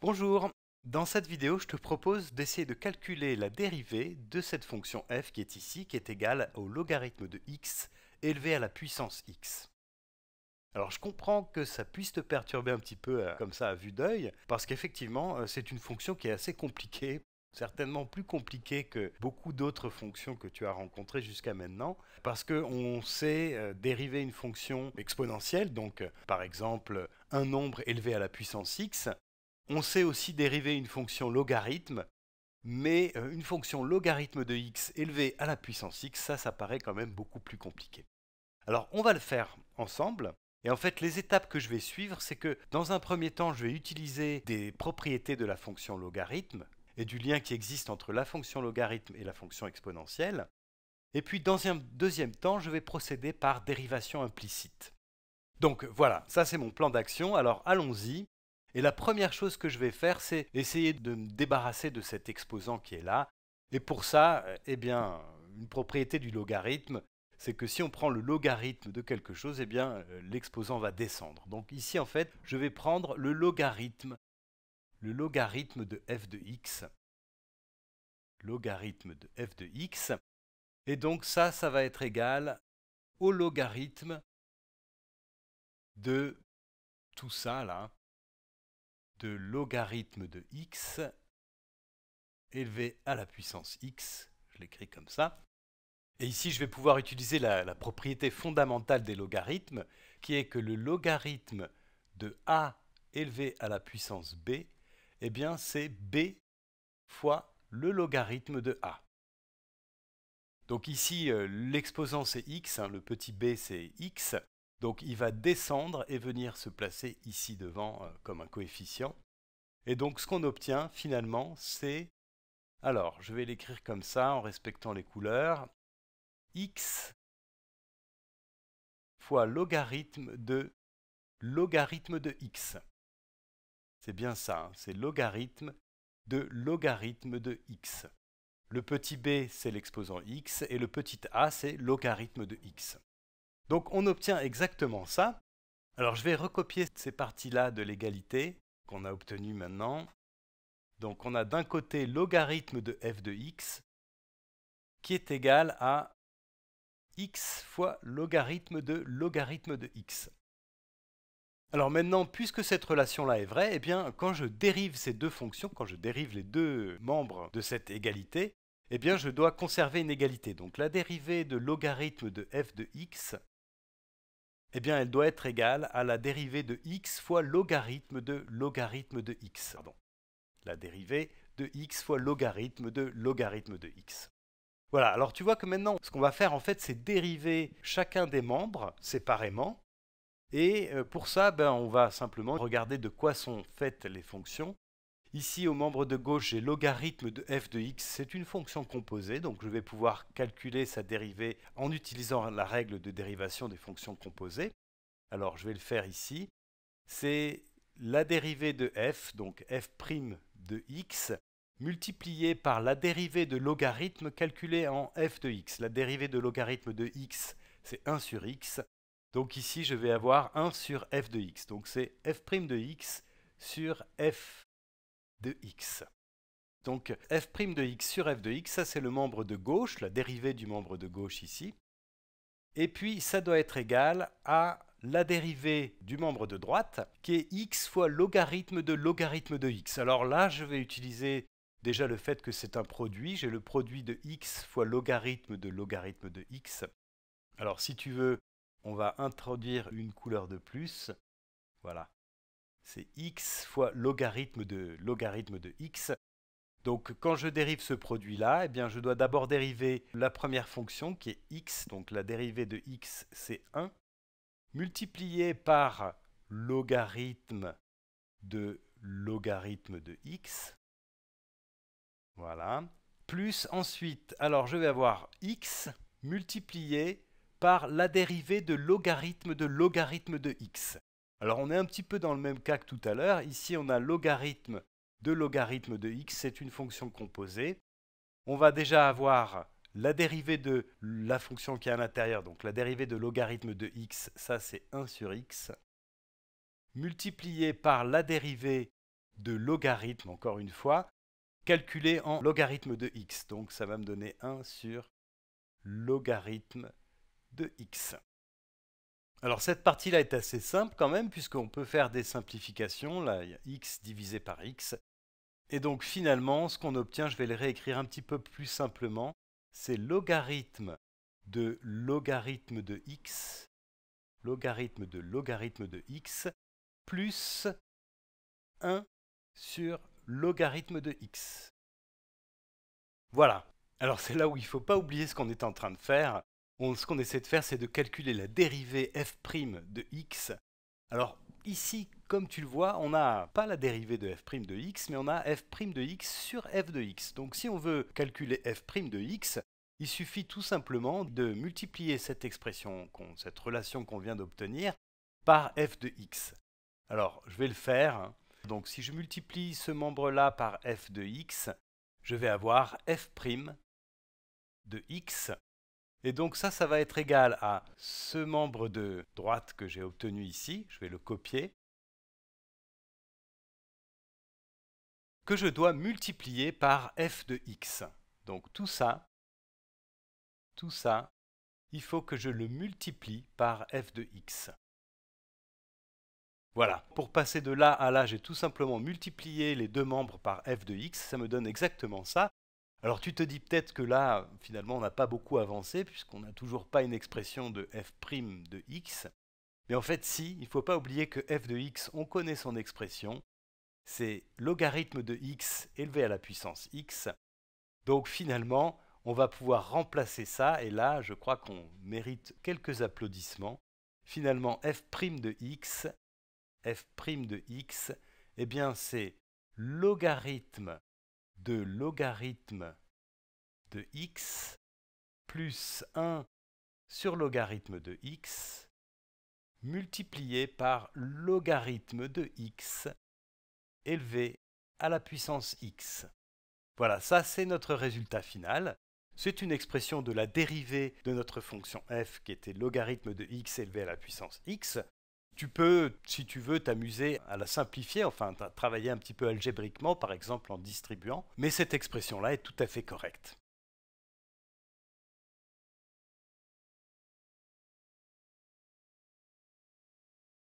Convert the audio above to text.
Bonjour Dans cette vidéo, je te propose d'essayer de calculer la dérivée de cette fonction f qui est ici, qui est égale au logarithme de x élevé à la puissance x. Alors je comprends que ça puisse te perturber un petit peu euh, comme ça à vue d'œil, parce qu'effectivement euh, c'est une fonction qui est assez compliquée, certainement plus compliquée que beaucoup d'autres fonctions que tu as rencontrées jusqu'à maintenant, parce qu'on sait euh, dériver une fonction exponentielle, donc par exemple un nombre élevé à la puissance x, on sait aussi dériver une fonction logarithme, mais euh, une fonction logarithme de x élevée à la puissance x, ça, ça paraît quand même beaucoup plus compliqué. Alors, on va le faire ensemble. Et en fait, les étapes que je vais suivre, c'est que dans un premier temps, je vais utiliser des propriétés de la fonction logarithme et du lien qui existe entre la fonction logarithme et la fonction exponentielle. Et puis, dans un deuxième temps, je vais procéder par dérivation implicite. Donc voilà, ça c'est mon plan d'action. Alors allons-y. Et la première chose que je vais faire, c'est essayer de me débarrasser de cet exposant qui est là. Et pour ça, eh bien, une propriété du logarithme, c'est que si on prend le logarithme de quelque chose, eh bien, euh, l'exposant va descendre. Donc ici, en fait, je vais prendre le logarithme, le logarithme de f de x, logarithme de f de x, et donc ça, ça va être égal au logarithme de tout ça, là, de logarithme de x élevé à la puissance x, je l'écris comme ça. Et ici, je vais pouvoir utiliser la, propriété fondamentale des logarithmes, qui est que le logarithme de a élevé à la puissance b, eh bien, c'est b fois le logarithme de a. Donc ici, euh, l'exposant c'est x, hein, le petit b c'est x, donc il va descendre et venir se placer ici devant euh, comme un coefficient. Et donc ce qu'on obtient finalement, c'est... Alors, je vais l'écrire comme ça en respectant les couleurs. x fois logarithme de logarithme de x. C'est bien ça, hein, c'est logarithme de logarithme de x. Le petit b, c'est l'exposant x, et le petit a, c'est logarithme de x. Donc on obtient exactement ça. Alors je vais recopier ces parties-là de l'égalité qu'on a obtenue maintenant. Donc on a d'un côté logarithme de f de x qui est égal à x fois logarithme de logarithme de x. Alors maintenant, puisque cette relation-là est vraie, eh bien, quand je dérive ces deux fonctions, quand je dérive les deux membres de cette égalité, eh bien, je dois conserver une égalité. Donc la dérivée de logarithme de f de x eh bien elle doit être égale à la dérivée de x fois logarithme de logarithme de x. Pardon. La dérivée de x fois logarithme de logarithme de x. Voilà, alors tu vois que maintenant, ce qu'on va faire en fait, c'est dériver chacun des membres séparément. Et euh, pour ça, ben, on va simplement regarder de quoi sont faites les fonctions. Ici, au membre de gauche, j'ai logarithme de f de x. C'est une fonction composée, donc je vais pouvoir calculer sa dérivée en utilisant la règle de dérivation des fonctions composées. Alors, je vais le faire ici. C'est la dérivée de f, donc f' de x, multipliée par la dérivée de logarithme calculée en f de x. La dérivée de logarithme de x, c'est 1 sur x. Donc ici, je vais avoir 1 sur f de x. Donc c'est f' de x sur f de x. Donc f' de x sur f de x, ça c'est le membre de gauche, la dérivée du membre de gauche ici. Et puis ça doit être égal à la dérivée du membre de droite, qui est x fois logarithme de logarithme de x. Alors là, je vais utiliser déjà le fait que c'est un produit. J'ai le produit de x fois logarithme de logarithme de x. Alors si tu veux, on va introduire une couleur de plus. Voilà c'est x fois logarithme de, logarithme de x. Donc quand je dérive ce produit-là, eh bien je dois d'abord dériver la première fonction qui est x, donc la dérivée de x c'est 1, multiplié par logarithme de logarithme de x. Voilà. Plus ensuite, alors je vais avoir x multiplié par la dérivée de logarithme de logarithme de x. Alors on est un petit peu dans le même cas que tout à l'heure. Ici on a logarithme de logarithme de x, c'est une fonction composée. On va déjà avoir la dérivée de la fonction qui est à l'intérieur, donc la dérivée de logarithme de x, ça c'est 1 sur x, multipliée par la dérivée de logarithme, encore une fois, calculée en logarithme de x. Donc ça va me donner 1 sur logarithme de x. Alors cette partie-là est assez simple quand même, puisqu'on peut faire des simplifications, là, il y a x divisé par x. Et donc finalement, ce qu'on obtient, je vais le réécrire un petit peu plus simplement, c'est logarithme de logarithme de x, logarithme de logarithme de x, plus 1 sur logarithme de x. Voilà. Alors c'est là où il ne faut pas oublier ce qu'on est en train de faire ce qu'on essaie de faire, c'est de calculer la dérivée f' de x. Alors ici, comme tu le vois, on n'a pas la dérivée de f' de x, mais on a f' de x sur f de x. Donc si on veut calculer f' de x, il suffit tout simplement de multiplier cette expression, cette relation qu'on vient d'obtenir, par f de x. Alors, je vais le faire. Hein. Donc, si je multiplie ce membre-là par f de x, je vais avoir f' de x et donc ça, ça va être égal à ce membre de droite que j'ai obtenu ici, je vais le copier, que je dois multiplier par f de x. Donc tout ça, tout ça, il faut que je le multiplie par f de x. Voilà, pour passer de là à là, j'ai tout simplement multiplié les deux membres par f de x, ça me donne exactement ça, alors tu te dis peut-être que là, finalement, on n'a pas beaucoup avancé, puisqu'on n'a toujours pas une expression de f' de x. Mais en fait, si, il ne faut pas oublier que f de x, on connaît son expression. C'est logarithme de x élevé à la puissance x. Donc finalement, on va pouvoir remplacer ça, et là, je crois qu'on mérite quelques applaudissements. Finalement, f' de x, f' de x, eh bien c'est logarithme de logarithme de x plus 1 sur logarithme de x multiplié par logarithme de x élevé à la puissance x. Voilà, ça c'est notre résultat final. C'est une expression de la dérivée de notre fonction f qui était logarithme de x élevé à la puissance x tu peux, si tu veux, t'amuser à la simplifier, enfin, travailler un petit peu algébriquement, par exemple en distribuant, mais cette expression-là est tout à fait correcte.